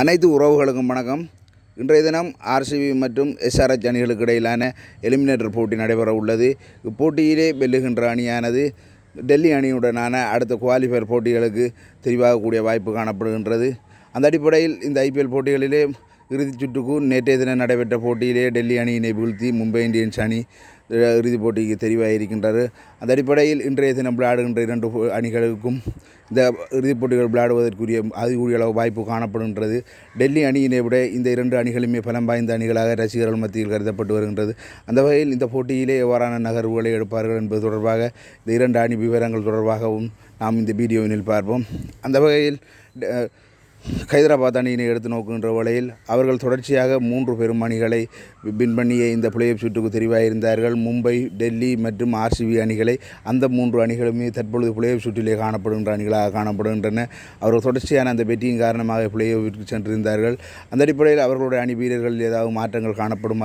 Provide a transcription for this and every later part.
அனைத்து உறவுகளுக்கும் வணக்கம் இன்றைய தினம் ஆர்சிபி மற்றும் எஸ்ஆர்எச் அணிகளுக்கு இடையிலான எலிமினேட்டர் போட்டி நடைபெற உள்ளது இப்போட்டியிலே வெல்லுகின்ற அணியானது டெல்லி அணியுடனான அடுத்த குவாலிஃபயர் போட்டிகளுக்கு தெரிவாகக்கூடிய வாய்ப்பு காணப்படுகின்றது அந்த அடிப்படையில் இந்த ஐபிஎல் போட்டிகளிலே இறுதிச் சுற்றுக்கு நேற்றைய தினம் நடைபெற்ற போட்டியிலே டெல்லி அணியினை வீழ்த்தி மும்பை இந்தியன்ஸ் அணி இறுதிப் போட்டிக்கு தெரிவாக இருக்கின்றது அந்த அடிப்படையில் இன்றைய தினம் விளையாடுகின்ற இரண்டு அணிகளுக்கும் இந்த இறுதிப் போட்டிகள் விளையாடுவதற்குரிய அதிகூடிய அளவு வாய்ப்பு காணப்படுகின்றது டெல்லி அணியினை விட இந்த இரண்டு அணிகளுமே பலம் வாய்ந்த அணிகளாக ரசிகர்கள் மத்தியில் கருதப்பட்டு வருகின்றது அந்த வகையில் இந்த போட்டியிலே எவ்வாறான நகர்வுகளை எடுப்பார்கள் என்பது தொடர்பாக இந்த இரண்டு அணி விவரங்கள் தொடர்பாகவும் நாம் இந்த வீடியோவினில் பார்ப்போம் அந்த வகையில் ஹைதராபாத் அணியினை எடுத்து நோக்குகின்ற வேளையில் அவர்கள் தொடர்ச்சியாக மூன்று பெரும் அணிகளை பின் பண்ணிய இந்த பிளேஆஃப் சுற்றுக்கு தெரிவாயிருந்தார்கள் மும்பை டெல்லி மற்றும் ஆர்சிபி அணிகளை அந்த மூன்று அணிகளுமே தற்பொழுது பிளேஆஃப் சுற்றிலே காணப்படுகின்ற அணிகளாக காணப்படுகின்றன அவர்கள் தொடர்ச்சியான அந்த பெட்டியின் காரணமாக பிளேஆஃபிற்கு சென்றிருந்தார்கள் அந்த அடிப்படையில் அவர்களுடைய அணி வீரர்கள் ஏதாவது மாற்றங்கள் காணப்படும்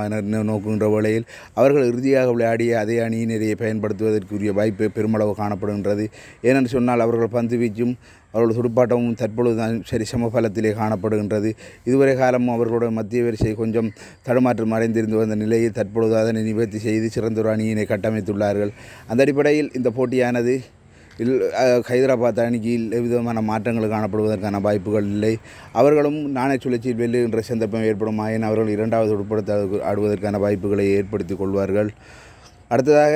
நோக்குகின்ற வேளையில் அவர்கள் இறுதியாக விளையாடிய அதே அணியினரையை பயன்படுத்துவதற்குரிய வாய்ப்பு பெருமளவு காணப்படுகின்றது ஏனென்று சொன்னால் அவர்கள் பந்து வீச்சும் அவர்களோட துடுப்பாட்டமும் தற்பொழுது தான் சரி சமபலத்திலே காணப்படுகின்றது இதுவரை காலமும் அவர்களுடைய மத்திய வரிசை கொஞ்சம் தடுமாற்றம் அடைந்திருந்து வந்த நிலையில் தற்பொழுது அதனை நிவர்த்தி செய்து சிறந்த ஒரு அணியினை கட்டமைத்துள்ளார்கள் அந்த அடிப்படையில் இந்த போட்டியானது இல் ஹைதராபாத் அணிக்கு எவ்விதமான மாற்றங்கள் காணப்படுவதற்கான வாய்ப்புகள் இல்லை அவர்களும் நாணய சுழற்சியில் வெல்லுகின்ற சந்தர்ப்பம் ஆயின் அவர்கள் இரண்டாவது உட்படுத்த ஆடுவதற்கான வாய்ப்புகளை ஏற்படுத்தி கொள்வார்கள் அடுத்ததாக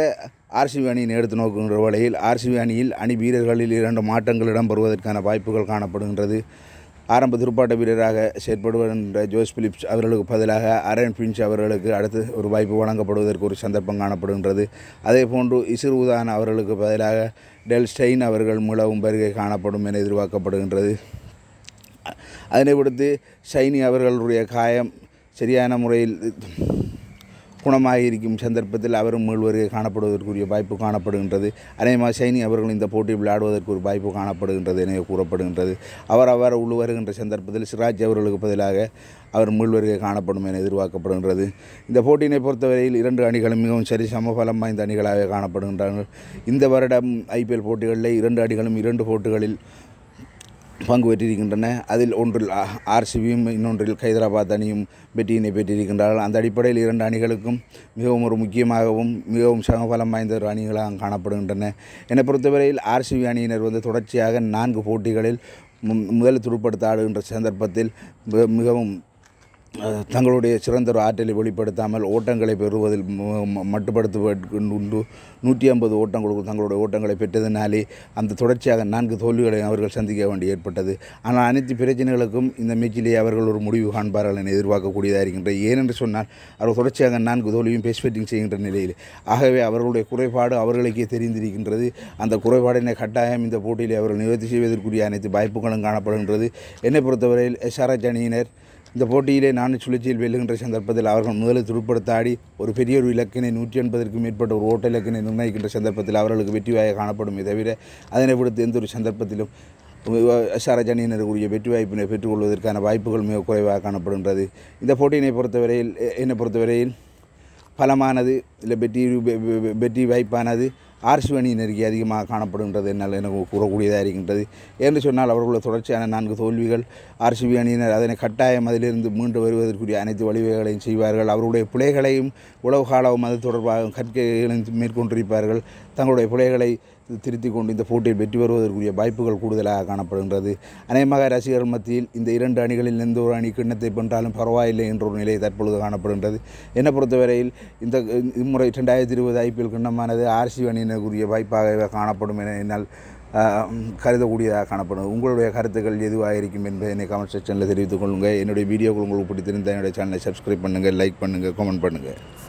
ஆர்சிபி அணியின் எடுத்து நோக்குகின்ற வேளையில் ஆர்சிபி அணியில் அணி வீரர்களில் இரண்டு மாற்றங்கள் இடம்பெறுவதற்கான வாய்ப்புகள் காணப்படுகின்றது ஆரம்ப துடுப்பாட்ட வீரராக செயற்படுவர் என்ற ஜோஸ் பிலிப்ஸ் அவர்களுக்கு பதிலாக அரண் பிஞ்ச் அவர்களுக்கு அடுத்து ஒரு வாய்ப்பு வழங்கப்படுவதற்கு ஒரு சந்தர்ப்பம் காணப்படுகின்றது அதே போன்று இசுர் உதான் அவர்களுக்கு பதிலாக டெல் ஸ்டெயின் அவர்கள் மூலவும் வருகை காணப்படும் என எதிர்பார்க்கப்படுகின்றது அதனை விடுத்து ஷைனி அவர்களுடைய காயம் சரியான முறையில் குணமாக இருக்கும் சந்தர்ப்பத்தில் அவரும் மீள்வருகை காணப்படுவதற்குரிய வாய்ப்பு காணப்படுகின்றது மாதிரி சைனி அவர்கள் இந்த போட்டி விளையாடுவதற்கு ஒரு வாய்ப்பு காணப்படுகின்றது என கூறப்படுகின்றது அவர் அவர் உள்ள வருகின்ற சந்தர்ப்பத்தில் சிராஜ் அவர்களுக்கு பதிலாக அவர் மீள்வருகை காணப்படும் என எதிர்பார்க்கப்படுகின்றது இந்த போட்டியினை பொறுத்தவரையில் இரண்டு அணிகளும் மிகவும் சரி சமபலம் வாய்ந்த அணிகளாக காணப்படுகின்றார்கள் இந்த வருடம் ஐபிஎல் போட்டிகளில் இரண்டு அணிகளும் இரண்டு போட்டிகளில் பங்கு பெற்றிருக்கின்றன அதில் ஒன்றில் ஆர்சிபியும் இன்னொன்றில் ஹைதராபாத் அணியும் வெற்றியினை பெற்றிருக்கின்றார்கள் அந்த அடிப்படையில் இரண்டு அணிகளுக்கும் மிகவும் ஒரு முக்கியமாகவும் மிகவும் சமபலம் வாய்ந்த ஒரு அணிகளாக காணப்படுகின்றன என்னை பொறுத்தவரையில் ஆர்சிபி அணியினர் வந்து தொடர்ச்சியாக நான்கு போட்டிகளில் முதல் துடுப்படுத்த ஆடுகின்ற சந்தர்ப்பத்தில் மிகவும் தங்களுடைய சிறந்த ஒரு ஆற்றலை வெளிப்படுத்தாமல் ஓட்டங்களை பெறுவதில் மட்டுப்படுத்துவதற்கு நூற்றி ஐம்பது ஓட்டங்களுக்கு தங்களுடைய ஓட்டங்களை பெற்றதினாலே அந்த தொடர்ச்சியாக நான்கு தோல்விகளை அவர்கள் சந்திக்க வேண்டி ஏற்பட்டது ஆனால் அனைத்து பிரச்சனைகளுக்கும் இந்த மேச்சிலே அவர்கள் ஒரு முடிவு காண்பார்கள் என எதிர்பார்க்கக்கூடியதாக இருக்கின்றது ஏனென்று சொன்னால் அவர்கள் தொடர்ச்சியாக நான்கு தோல்வியும் பேஸ் செய்கின்ற நிலையில் ஆகவே அவர்களுடைய குறைபாடு அவர்களுக்கே தெரிந்திருக்கின்றது அந்த குறைபாடினை கட்டாயம் இந்த போட்டியிலே அவர்கள் நிவர்த்தி செய்வதற்குரிய அனைத்து வாய்ப்புகளும் காணப்படுகின்றது என்னை பொறுத்தவரையில் எஸ்ஆர்எச் அணியினர் இந்த போட்டியிலே நானு சுழற்சியில் வெல்லுகின்ற சந்தர்ப்பத்தில் அவர்கள் முதலில் துடுப்படுத்தாடி ஒரு பெரிய ஒரு இலக்கினை நூற்றி எண்பதற்கும் மேற்பட்ட ஒரு ஓட்ட இலக்கினை நிர்ணயிக்கின்ற சந்தர்ப்பத்தில் அவர்களுக்கு வெற்றி வாய காணப்படுமே தவிர அதனை விடுத்து எந்த ஒரு சந்தர்ப்பத்திலும் விசாரஜனியினருக்குரிய வெற்றி வாய்ப்பினை பெற்றுக்கொள்வதற்கான வாய்ப்புகள் மிக குறைவாக காணப்படுகின்றது இந்த போட்டியினை பொறுத்தவரையில் என்னை பொறுத்தவரையில் பலமானது இல்லை வெற்றி வெற்றி வாய்ப்பானது ஆர்சுவணி நெருக்கி அதிகமாக காணப்படுகின்றது என்னால் எனக்கு கூறக்கூடியதாக இருக்கின்றது என்று சொன்னால் அவர்களுடைய தொடர்ச்சியான நான்கு தோல்விகள் ஆர்சிபி அணியினர் அதனை கட்டாயம் அதிலிருந்து மீண்டு வருவதற்குரிய அனைத்து வழிவகைகளையும் செய்வார்கள் அவர்களுடைய பிள்ளைகளையும் உலக காலவும் அது தொடர்பாக கற்கைகளையும் மேற்கொண்டிருப்பார்கள் தங்களுடைய பிள்ளைகளை திருத்தி கொண்டு இந்த போட்டியில் வெற்றி பெறுவதற்குரிய வாய்ப்புகள் கூடுதலாக காணப்படுகின்றது அநேகமாக ரசிகர் மத்தியில் இந்த இரண்டு அணிகளில் எந்த ஒரு அணி கிண்ணத்தை பென்றாலும் பரவாயில்லை என்ற ஒரு நிலை தற்பொழுது காணப்படுகின்றது என்னை பொறுத்தவரையில் இந்த இம்முறை ரெண்டாயிரத்தி இருபது ஐபிஎல் கிண்ணமானது ஆர்சி அணியினருக்குரிய வாய்ப்பாக காணப்படும் என என்னால் கருதக்கூடியதாக காணப்படும் உங்களுடைய கருத்துக்கள் எதுவாக இருக்கும் என்பதை என்னை கமெண்ட் செக்ஷனில் தெரிவித்துக் கொள்ளுங்கள் என்னுடைய வீடியோக்கள் உங்களுக்கு பிடித்திருந்தால் என்னுடைய சேனலை சப்ஸ்கிரைப் பண்ணுங்கள் லைக் பண்ணுங்கள் கமெண்ட் பண்ணுங்கள்